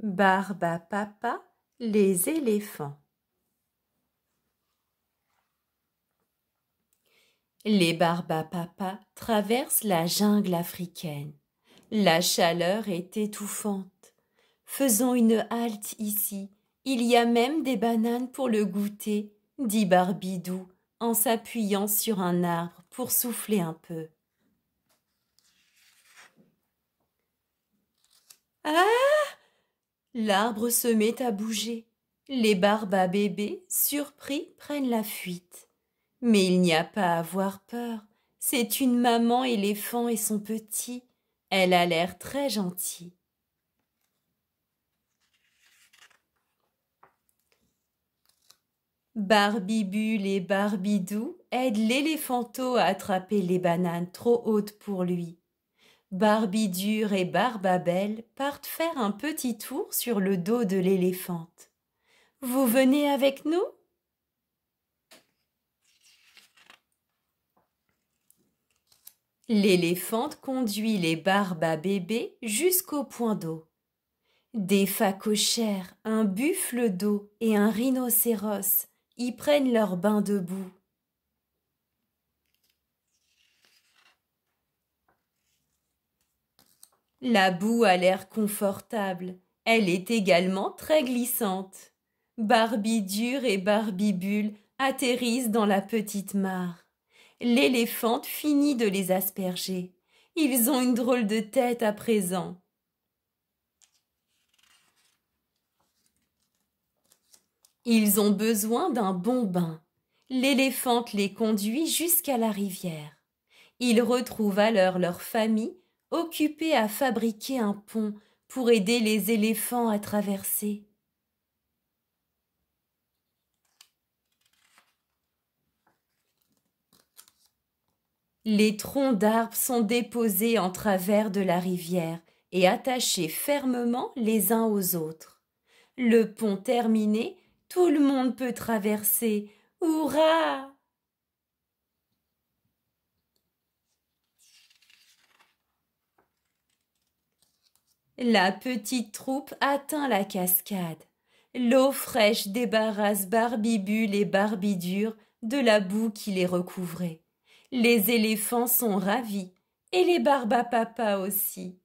Barba Papa, les éléphants. Les Papa traversent la jungle africaine. La chaleur est étouffante. Faisons une halte ici. Il y a même des bananes pour le goûter, dit Barbidou en s'appuyant sur un arbre pour souffler un peu. Ah L'arbre se met à bouger. Les barbes à surpris, prennent la fuite. Mais il n'y a pas à avoir peur. C'est une maman éléphant et son petit. Elle a l'air très gentille. Barbibule et Barbidou aident l'éléphanto à attraper les bananes trop hautes pour lui. Barbie et Barbabelle partent faire un petit tour sur le dos de l'éléphante. Vous venez avec nous L'éléphante conduit les barbes à bébé jusqu'au point d'eau. Des facochères, un buffle d'eau et un rhinocéros y prennent leur bain debout. La boue a l'air confortable. Elle est également très glissante. Barbie dure et Barbie bulle atterrissent dans la petite mare. L'éléphante finit de les asperger. Ils ont une drôle de tête à présent. Ils ont besoin d'un bon bain. L'éléphante les conduit jusqu'à la rivière. Ils retrouvent alors leur famille occupé à fabriquer un pont pour aider les éléphants à traverser. Les troncs d'arbres sont déposés en travers de la rivière et attachés fermement les uns aux autres. Le pont terminé, tout le monde peut traverser. Hurrah La petite troupe atteint la cascade. L'eau fraîche débarrasse Barbibule et Barbidure de la boue qui les recouvrait. Les éléphants sont ravis, et les barbapapas aussi.